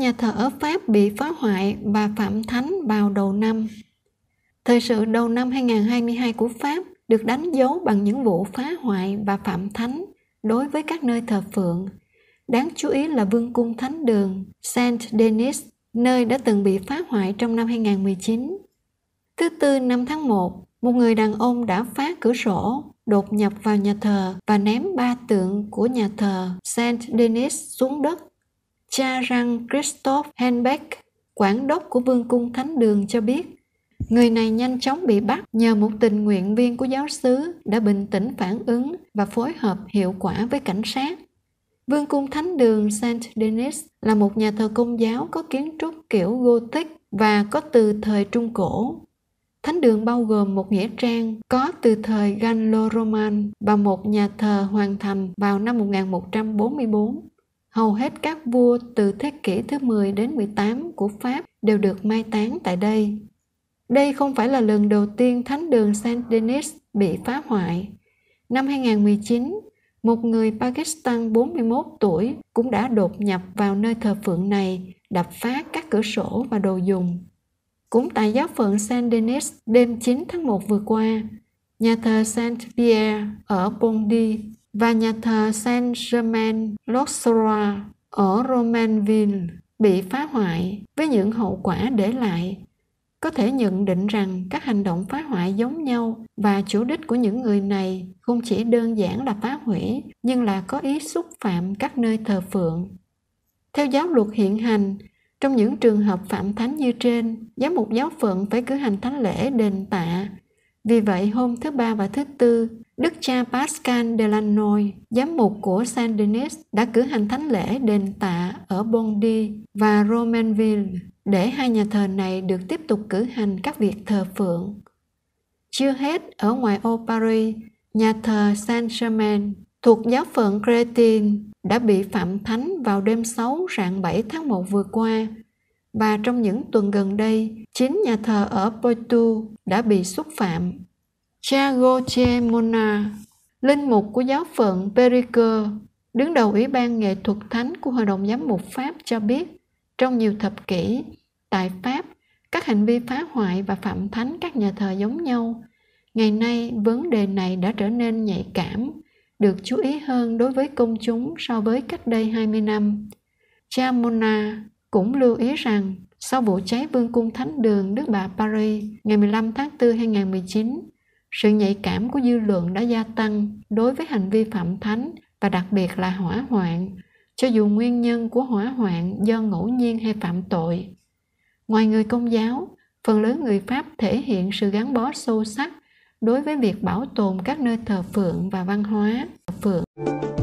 nhà thờ ở Pháp bị phá hoại và phạm thánh vào đầu năm. Thời sự đầu năm 2022 của Pháp được đánh dấu bằng những vụ phá hoại và phạm thánh đối với các nơi thờ phượng. Đáng chú ý là vương cung thánh đường Saint Denis, nơi đã từng bị phá hoại trong năm 2019. Thứ tư năm tháng 1, một người đàn ông đã phá cửa sổ, đột nhập vào nhà thờ và ném ba tượng của nhà thờ Saint Denis xuống đất Cha răng Christoph Henbeck, quản đốc của Vương cung Thánh đường cho biết, người này nhanh chóng bị bắt nhờ một tình nguyện viên của giáo xứ đã bình tĩnh phản ứng và phối hợp hiệu quả với cảnh sát. Vương cung Thánh đường Saint Denis là một nhà thờ công giáo có kiến trúc kiểu Gothic và có từ thời Trung Cổ. Thánh đường bao gồm một nghĩa trang có từ thời Gallo-Roman và một nhà thờ hoàn thành vào năm 1144. Hầu hết các vua từ thế kỷ thứ 10 đến 18 của Pháp đều được mai táng tại đây. Đây không phải là lần đầu tiên thánh đường Saint-Denis bị phá hoại. Năm 2019, một người Pakistan 41 tuổi cũng đã đột nhập vào nơi thờ phượng này, đập phá các cửa sổ và đồ dùng. Cũng tại giáo phận Saint Denis đêm 9 tháng 1 vừa qua, nhà thờ Saint Pierre ở Pondy và nhà thờ Saint-Germain-l'Auxerrois ở Romainville bị phá hoại với những hậu quả để lại có thể nhận định rằng các hành động phá hoại giống nhau và chủ đích của những người này không chỉ đơn giản là phá hủy nhưng là có ý xúc phạm các nơi thờ phượng theo giáo luật hiện hành trong những trường hợp phạm thánh như trên giám mục giáo phận phải cử hành thánh lễ đền tạ vì vậy hôm thứ ba và thứ tư Đức cha Pascal Delannoy giám mục của Saint Denis, đã cử hành thánh lễ đền tạ ở Bondy và Romainville để hai nhà thờ này được tiếp tục cử hành các việc thờ phượng. Chưa hết, ở ngoài ô Paris, nhà thờ Saint-Germain thuộc giáo phận Cretin đã bị phạm thánh vào đêm 6 rạng 7 tháng 1 vừa qua và trong những tuần gần đây, chín nhà thờ ở Poitou đã bị xúc phạm Chagoche Mona, linh mục của giáo phận Periker, đứng đầu Ủy ban nghệ thuật thánh của Hội đồng Giám mục Pháp cho biết, trong nhiều thập kỷ, tại Pháp, các hành vi phá hoại và phạm thánh các nhà thờ giống nhau. Ngày nay, vấn đề này đã trở nên nhạy cảm, được chú ý hơn đối với công chúng so với cách đây 20 năm. Cha Chamona cũng lưu ý rằng sau vụ cháy vương cung thánh đường Đức Bà Paris ngày 15 tháng 4 2019, sự nhạy cảm của dư luận đã gia tăng đối với hành vi phạm thánh và đặc biệt là hỏa hoạn cho dù nguyên nhân của hỏa hoạn do ngẫu nhiên hay phạm tội ngoài người công giáo phần lớn người pháp thể hiện sự gắn bó sâu sắc đối với việc bảo tồn các nơi thờ phượng và văn hóa thờ phượng